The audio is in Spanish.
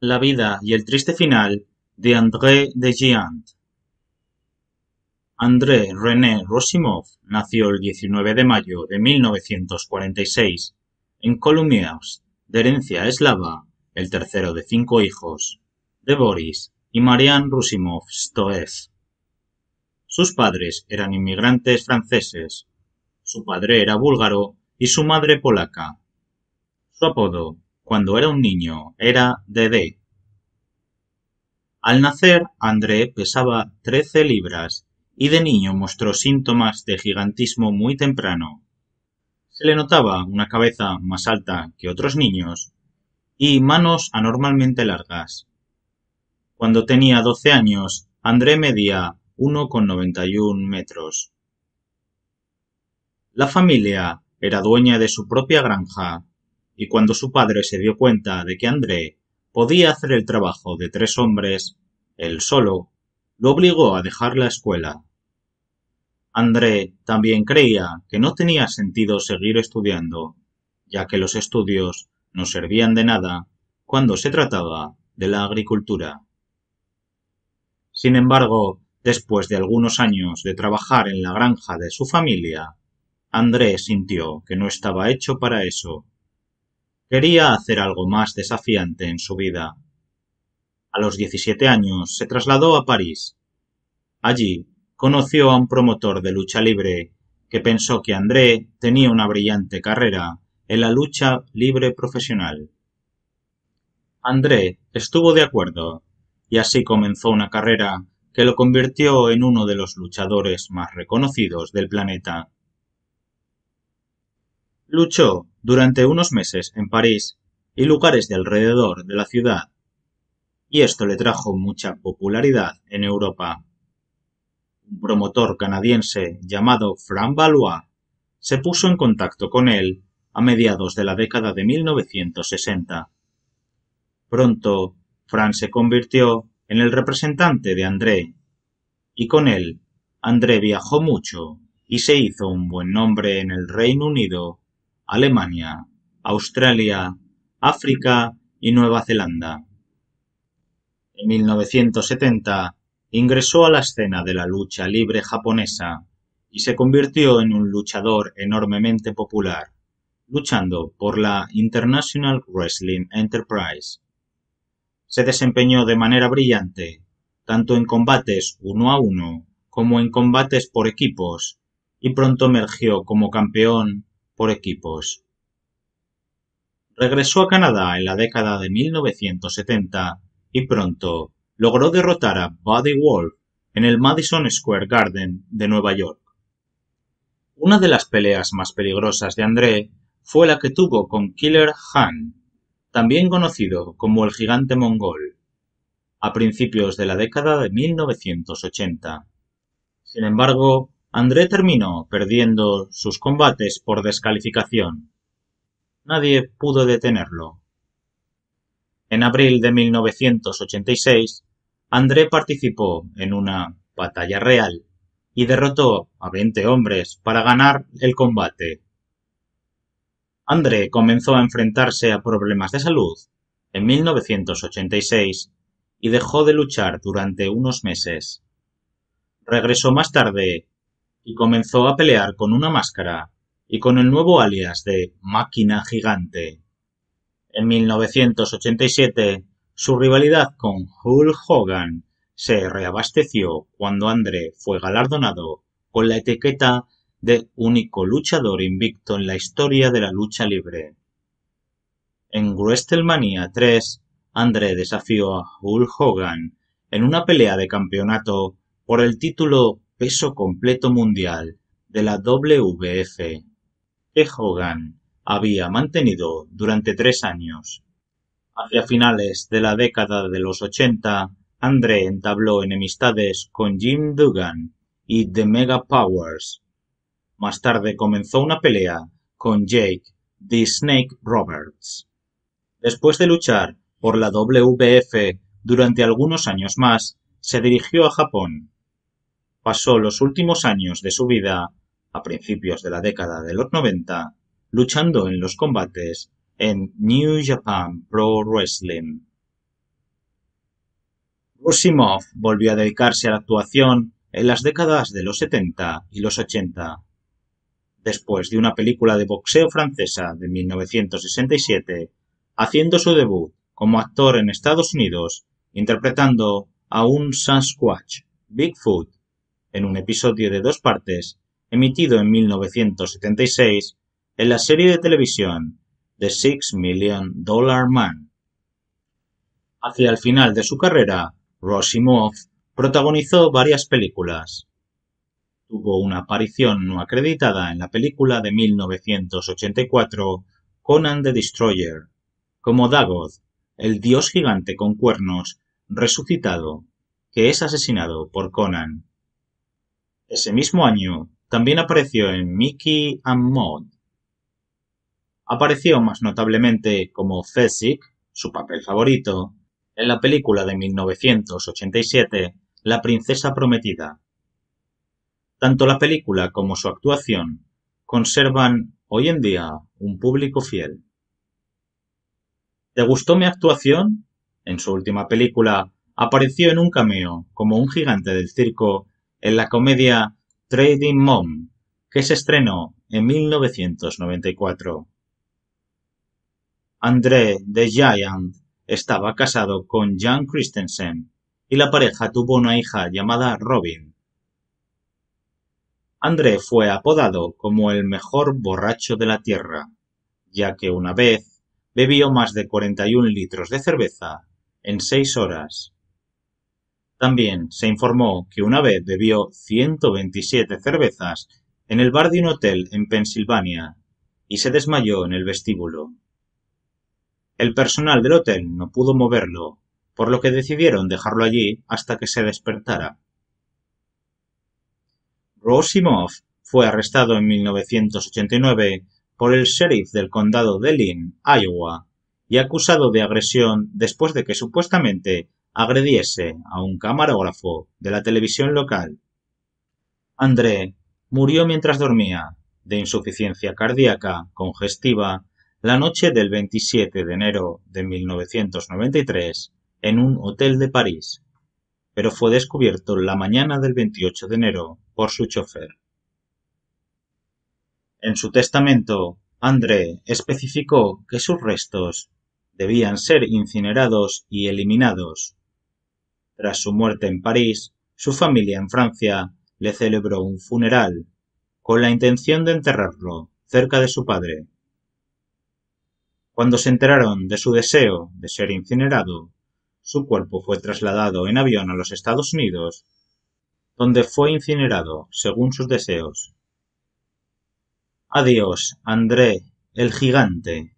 la vida y el triste final de André de Giant. André René Rosimov nació el 19 de mayo de 1946 en Columiers, de herencia eslava, el tercero de cinco hijos, de Boris y Marianne Rosimov Stoev. Sus padres eran inmigrantes franceses. Su padre era búlgaro y su madre polaca. Su apodo cuando era un niño era DD. Al nacer, André pesaba 13 libras y de niño mostró síntomas de gigantismo muy temprano. Se le notaba una cabeza más alta que otros niños y manos anormalmente largas. Cuando tenía 12 años, André medía 1,91 metros. La familia era dueña de su propia granja y cuando su padre se dio cuenta de que André podía hacer el trabajo de tres hombres, él solo, lo obligó a dejar la escuela. André también creía que no tenía sentido seguir estudiando, ya que los estudios no servían de nada cuando se trataba de la agricultura. Sin embargo, después de algunos años de trabajar en la granja de su familia, André sintió que no estaba hecho para eso. Quería hacer algo más desafiante en su vida. A los 17 años se trasladó a París. Allí conoció a un promotor de lucha libre que pensó que André tenía una brillante carrera en la lucha libre profesional. André estuvo de acuerdo, y así comenzó una carrera que lo convirtió en uno de los luchadores más reconocidos del planeta. Luchó durante unos meses en París y lugares de alrededor de la ciudad, y esto le trajo mucha popularidad en Europa. Un promotor canadiense llamado Fran Valois se puso en contacto con él a mediados de la década de 1960. Pronto, Fran se convirtió en el representante de André, y con él, André viajó mucho y se hizo un buen nombre en el Reino Unido Alemania, Australia, África y Nueva Zelanda. En 1970 ingresó a la escena de la lucha libre japonesa y se convirtió en un luchador enormemente popular, luchando por la International Wrestling Enterprise. Se desempeñó de manera brillante, tanto en combates uno a uno como en combates por equipos, y pronto emergió como campeón por equipos. Regresó a Canadá en la década de 1970 y pronto logró derrotar a Buddy Wolf en el Madison Square Garden de Nueva York. Una de las peleas más peligrosas de André fue la que tuvo con Killer Han, también conocido como el gigante mongol, a principios de la década de 1980. Sin embargo, André terminó perdiendo sus combates por descalificación. Nadie pudo detenerlo. En abril de 1986, André participó en una batalla real y derrotó a 20 hombres para ganar el combate. André comenzó a enfrentarse a problemas de salud en 1986 y dejó de luchar durante unos meses. Regresó más tarde y comenzó a pelear con una máscara y con el nuevo alias de Máquina Gigante. En 1987, su rivalidad con Hulk Hogan se reabasteció cuando André fue galardonado con la etiqueta de único luchador invicto en la historia de la lucha libre. En WrestleMania III, André desafió a Hulk Hogan en una pelea de campeonato por el título peso completo mundial de la WF, que Hogan había mantenido durante tres años. Hacia finales de la década de los 80, André entabló enemistades con Jim Dugan y The Mega Powers. Más tarde comenzó una pelea con Jake The Snake Roberts. Después de luchar por la WF durante algunos años más, se dirigió a Japón, Pasó los últimos años de su vida, a principios de la década de los 90, luchando en los combates en New Japan Pro Wrestling. Rusimov volvió a dedicarse a la actuación en las décadas de los 70 y los 80. Después de una película de boxeo francesa de 1967, haciendo su debut como actor en Estados Unidos, interpretando a un Sasquatch, Bigfoot en un episodio de dos partes emitido en 1976 en la serie de televisión The Six Million Dollar Man. Hacia el final de su carrera, Rosimov protagonizó varias películas. Tuvo una aparición no acreditada en la película de 1984 Conan the Destroyer, como Dagoth, el dios gigante con cuernos resucitado, que es asesinado por Conan. Ese mismo año, también apareció en Mickey and Maud. Apareció más notablemente como Fessick, su papel favorito, en la película de 1987 La princesa prometida. Tanto la película como su actuación conservan hoy en día un público fiel. ¿Te gustó mi actuación? En su última película apareció en un cameo como un gigante del circo en la comedia Trading Mom, que se estrenó en 1994. André de Giant estaba casado con Jan Christensen y la pareja tuvo una hija llamada Robin. André fue apodado como el mejor borracho de la tierra, ya que una vez bebió más de 41 litros de cerveza en seis horas también se informó que una vez bebió 127 cervezas en el bar de un hotel en Pensilvania y se desmayó en el vestíbulo. El personal del hotel no pudo moverlo, por lo que decidieron dejarlo allí hasta que se despertara. Rosimov fue arrestado en 1989 por el sheriff del condado de Lynn, Iowa, y acusado de agresión después de que supuestamente agrediese a un camarógrafo de la televisión local. André murió mientras dormía, de insuficiencia cardíaca congestiva, la noche del 27 de enero de 1993 en un hotel de París, pero fue descubierto la mañana del 28 de enero por su chofer. En su testamento, André especificó que sus restos debían ser incinerados y eliminados tras su muerte en París, su familia en Francia le celebró un funeral, con la intención de enterrarlo cerca de su padre. Cuando se enteraron de su deseo de ser incinerado, su cuerpo fue trasladado en avión a los Estados Unidos, donde fue incinerado según sus deseos. Adiós, André el Gigante.